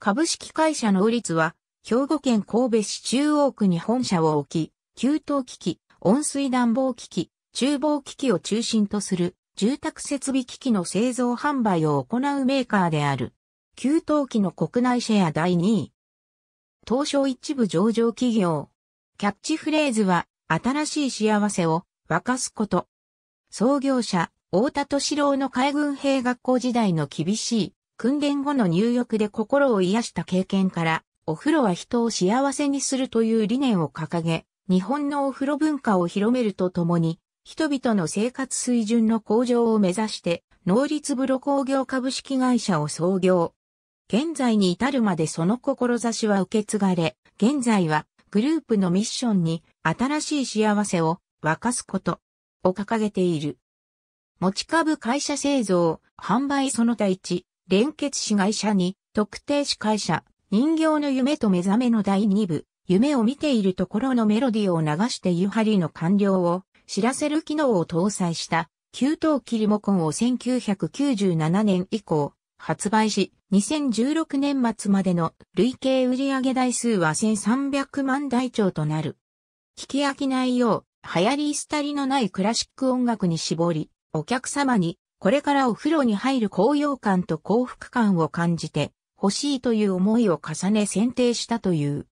株式会社りつは、兵庫県神戸市中央区に本社を置き、給湯機器、温水暖房機器、厨房機器を中心とする住宅設備機器の製造販売を行うメーカーである。給湯器の国内シェア第2位。東証一部上場企業。キャッチフレーズは、新しい幸せを沸かすこと。創業者、大田敏郎の海軍兵学校時代の厳しい訓練後の入浴で心を癒した経験から、お風呂は人を幸せにするという理念を掲げ、日本のお風呂文化を広めるとともに、人々の生活水準の向上を目指して、農立風呂工業株式会社を創業。現在に至るまでその志は受け継がれ、現在はグループのミッションに新しい幸せを沸かすことを掲げている。持ち株会社製造、販売その他1、連結子会社に、特定子会社、人形の夢と目覚めの第2部、夢を見ているところのメロディーを流して湯張りの完了を知らせる機能を搭載した給湯器リモコンを1997年以降発売し、2016年末までの累計売上台数は1300万台帳となる。聞き飽きないよう、流行り廃りのないクラシック音楽に絞り、お客様にこれからお風呂に入る高揚感と幸福感を感じて欲しいという思いを重ね選定したという。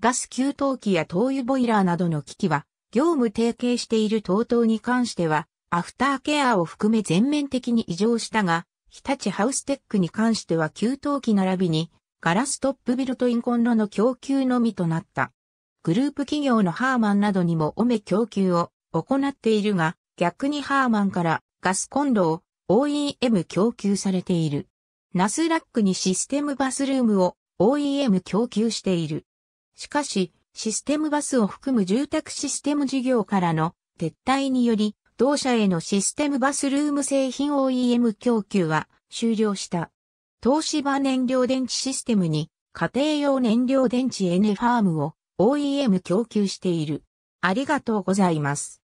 ガス給湯器や灯油ボイラーなどの機器は、業務提携している等々に関しては、アフターケアを含め全面的に異常したが、日立ハウステックに関しては給湯器並びに、ガラストップビルトインコンロの供給のみとなった。グループ企業のハーマンなどにもおめ供給を行っているが、逆にハーマンからガスコンロを OEM 供給されている。ナスラックにシステムバスルームを OEM 供給している。しかし、システムバスを含む住宅システム事業からの撤退により、同社へのシステムバスルーム製品 OEM 供給は終了した。東芝燃料電池システムに家庭用燃料電池エネファームを OEM 供給している。ありがとうございます。